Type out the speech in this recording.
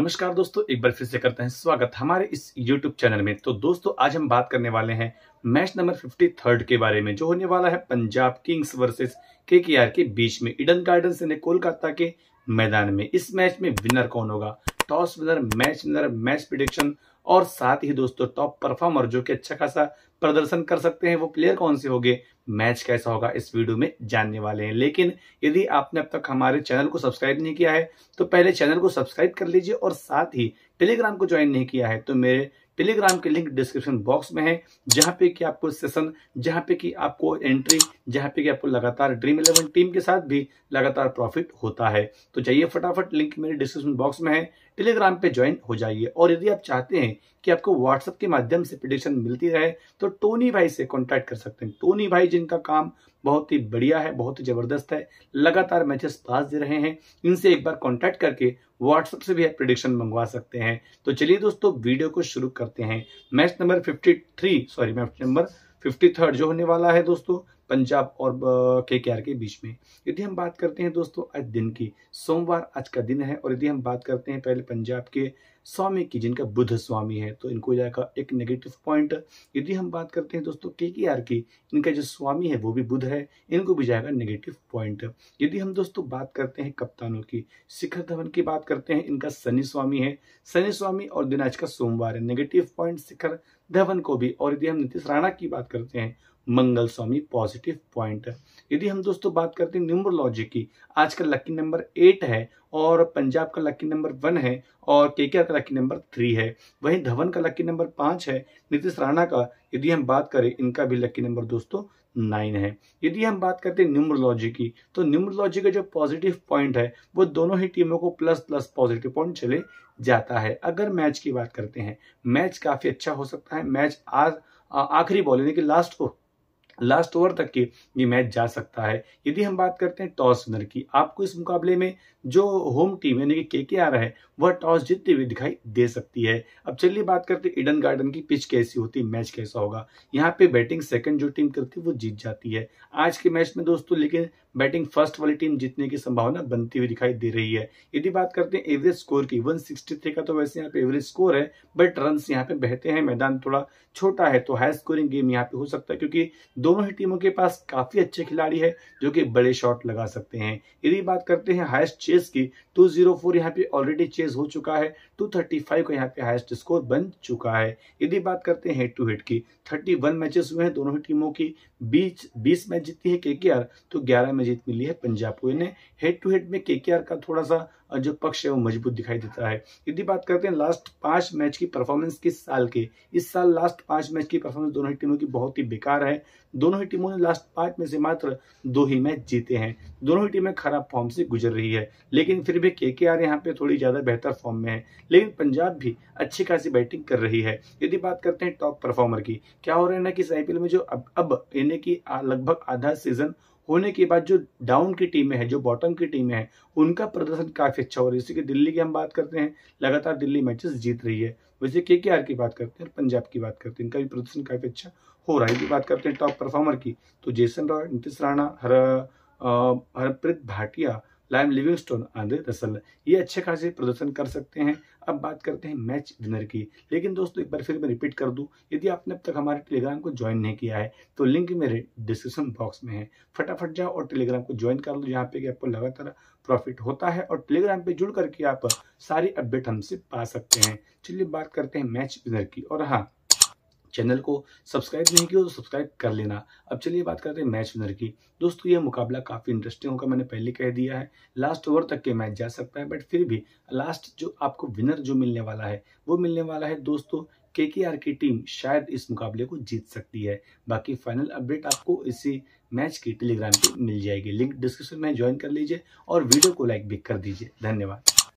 नमस्कार दोस्तों एक बार फिर से करते हैं स्वागत हमारे इस यूट्यूब चैनल में तो दोस्तों आज हम बात करने वाले हैं मैच नंबर थर्ड के बारे में जो होने वाला है पंजाब किंग्स वर्सेस के के आर के बीच में इडन गार्डन से कोलकाता के मैदान में इस मैच में विनर कौन होगा toss winner match winner match prediction और साथ ही दोस्तों टॉप परफॉर्मर जो कि अच्छा खासा प्रदर्शन कर सकते हैं वो प्लेयर कौन से होंगे मैच कैसा होगा इस वीडियो में जानने वाले हैं लेकिन यदि आपने अब तक हमारे चैनल को सब्सक्राइब नहीं किया है तो पहले चैनल को सब्सक्राइब कर लीजिए और साथ ही टेलीग्राम को ज्वाइन नहीं किया है तो मेरे टेलीग्राम के लिंक डिस्क्रिप्शन बॉक्स में है जहां पे कि आपको सेशन जहां पे कि आपको एंट्री जहां पे कि आपको लगातार ड्रीम इलेवन टीम के साथ भी लगातार प्रॉफिट होता है तो जाइए फटाफट लिंक मेरे डिस्क्रिप्शन बॉक्स में है टेलीग्राम पे ज्वाइन हो जाइए और यदि आप चाहते हैं कि आपको व्हाट्सएप के माध्यम से प्रिडिक्शन मिलती रहे तो टोनी भाई से कॉन्टैक्ट कर सकते हैं टोनी भाई जिनका काम बहुत ही बढ़िया है बहुत ही जबरदस्त है लगातार मैचेस पास दे रहे हैं इनसे एक बार कॉन्टैक्ट करके व्हाट्सएप से भी आप प्रिडिक्शन मंगवा सकते हैं तो चलिए दोस्तों वीडियो को शुरू करते हैं match number fifty sorry match number fifty जो होने वाला है दोस्तों पंजाब और के के बीच में यदि हम बात करते हैं दोस्तों आज दिन की सोमवार आज का दिन है और यदि हम बात करते हैं पहले पंजाब के स्वामी की जिनका बुद्ध स्वामी है तो इनको जाएगा एक नेगेटिव पॉइंट यदि हम बात करते हैं दोस्तों के के आर की इनका जो स्वामी है वो भी बुद्ध है इनको भी जाएगा नेगेटिव पॉइंट यदि हम दोस्तों बात करते हैं कप्तानों की शिखर धवन की बात करते हैं इनका शनि स्वामी है शनि स्वामी और दिन आज का सोमवार है नेगेटिव पॉइंट शिखर धवन को भी और यदि हम नीतीश राणा की बात करते हैं मंगल स्वामी पॉजिटिव पॉइंट यदि हम दोस्तों बात करते हैं न्यूमरोलॉजी की आज का लकी नंबर एट है और पंजाब का लकी नंबर वन है और के का लकी नंबर थ्री है वहीं धवन का लकी नंबर पाँच है नीतीश राणा का यदि हम बात करें इनका भी लकी नंबर दोस्तों नाइन है यदि हम बात करते हैं न्यूमरोलॉजी की तो न्यूमरोलॉजी का जो पॉजिटिव पॉइंट है वो दोनों ही टीमों को प्लस प्लस पॉजिटिव पॉइंट चले जाता है अगर मैच की बात करते हैं मैच काफ़ी अच्छा हो सकता है मैच आज आखिरी बॉल यानी कि लास्ट को लास्ट ओवर तक के ये मैच जा सकता है यदि हम बात करते हैं टॉस विनर की आपको इस मुकाबले में जो होम टीम यानी कि के आ रहा है वह टॉस जीतते हुए दिखाई दे सकती है अब चलिए बात करते हैं इडन गार्डन की पिच कैसी होती है मैच कैसा होगा यहाँ पे बैटिंग सेकंड जो टीम करती है वो जीत जाती है आज के मैच में दोस्तों लेकिन बैटिंग फर्स्ट वाली टीम जीतने की संभावना बनती हुई दिखाई दे रही है यदि बात करते हैं एवरेज स्कोर की वन का तो वैसे यहाँ पे एवरेज स्कोर है बट रन यहाँ पे बहते हैं मैदान थोड़ा छोटा है तो हाई स्कोरिंग गेम यहाँ पे हो सकता है क्योंकि दोनों ही टीमों के पास काफी अच्छे खिलाड़ी है जो कि बड़े शॉट लगा सकते हैं यदि बात करते हैं हाइस्ट चेस की टू तो जीरो फोर यहाँ पे ऑलरेडी चेस हो चुका है 235 का यहाँ पे हाईएस्ट स्कोर बन चुका है यदि बात करते हैं हेड टू हेड की 31 मैचेस हुए हैं दोनों ही टीमों की बीच 20 मैच जीती है केकेआर तो 11 में जीत मिली है पंजाब को इन्हें हेड टू हेड में केकेआर का थोड़ा सा जो पक्ष है वो मजबूत दिखाई देता है यदि बात करते हैं लास्ट पांच मैच की परफॉर्मेंस किस साल के इस साल लास्ट पांच मैच की परफॉर्मेंस दोनों ही टीमों की बहुत ही बेकार है दोनों ही टीमों ने लास्ट पांच में से मात्र दो ही मैच जीते हैं दोनों ही टीमें खराब फॉर्म से गुजर रही है लेकिन फिर भी के के आर यहाँ पे थोड़ी ज्यादा बेहतर फॉर्म में है लेकिन पंजाब भी अच्छी खासी बैटिंग कर रही है यदि बात करते हैं टॉप परफॉर्मर की क्या हो रहा है ना कि इस आईपीएल में जो अब अब यानी कि लगभग आधा सीजन होने के बाद जो डाउन की टीमें हैं जो बॉटम की टीमें हैं उनका प्रदर्शन काफी अच्छा हो रहा है जैसे कि दिल्ली की हम बात करते हैं लगातार दिल्ली मैचेस जीत रही है वैसे के के आर की बात करते हैं पंजाब की बात करते हैं इनका भी प्रदर्शन काफी अच्छा हो रहा है यदि बात करते हैं टॉप परफॉर्मर की तो जेसन रॉय नीतीश राणा हर Harpreet Bhatia Liam Livingstone Andre Russell ये अच्छे खासे प्रदर्शन कर सकते हैं अब बात करते हैं मैच विनर की लेकिन दोस्तों एक बार फिर मैं रिपीट कर दूं यदि आपने अब तक हमारे टेलीग्राम को ज्वाइन नहीं किया है तो लिंक मेरे डिस्क्रिप्शन बॉक्स में है फटाफट जाओ और टेलीग्राम को ज्वाइन कर लो यहाँ पे कि आपको लगातार प्रॉफिट होता है और टेलीग्राम पे जुड़ करके आप सारी अपडेट हमसे पा सकते हैं चलिए बात करते हैं मैच विनर की और हाँ चैनल को सब्सक्राइब नहीं किया तो सब्सक्राइब कर लेना अब चलिए बात करते हैं मैच विनर की दोस्तों ये मुकाबला काफ़ी इंटरेस्टिंग होगा मैंने पहले कह दिया है लास्ट ओवर तक के मैच जा सकता है बट फिर भी लास्ट जो आपको विनर जो मिलने वाला है वो मिलने वाला है दोस्तों केकेआर की टीम शायद इस मुकाबले को जीत सकती है बाकी फाइनल अपडेट आपको इसी मैच की टेलीग्राम पर मिल जाएगी लिंक डिस्क्रिप्शन में ज्वाइन कर लीजिए और वीडियो को लाइक भी कर दीजिए धन्यवाद